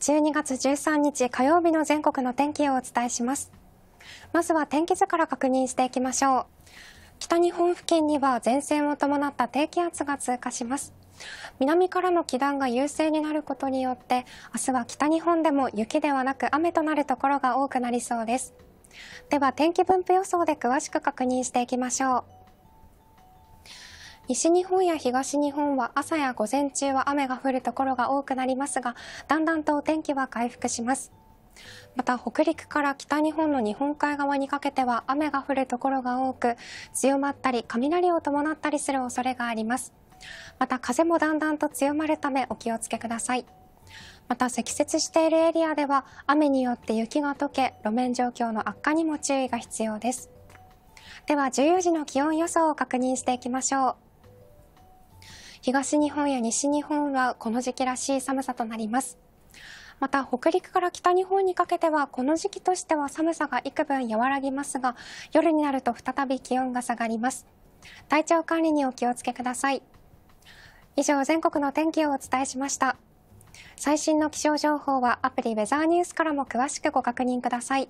12月13日火曜日の全国の天気をお伝えします。まずは天気図から確認していきましょう。北日本付近には前線を伴った低気圧が通過します。南からの気団が優勢になることによって、明日は北日本でも雪ではなく雨となるところが多くなりそうです。では天気分布予想で詳しく確認していきましょう。西日本や東日本は朝や午前中は雨が降るところが多くなりますが、だんだんとお天気は回復します。また北陸から北日本の日本海側にかけては雨が降るところが多く、強まったり雷を伴ったりする恐れがあります。また風もだんだんと強まるためお気をつけください。また積雪しているエリアでは雨によって雪が溶け、路面状況の悪化にも注意が必要です。では14時の気温予想を確認していきましょう。東日本や西日本はこの時期らしい寒さとなります。また北陸から北日本にかけてはこの時期としては寒さが幾分和らぎますが夜になると再び気温が下がります体調管理にお気をつけください以上全国の天気をお伝えしました最新の気象情報はアプリウェザーニュースからも詳しくご確認ください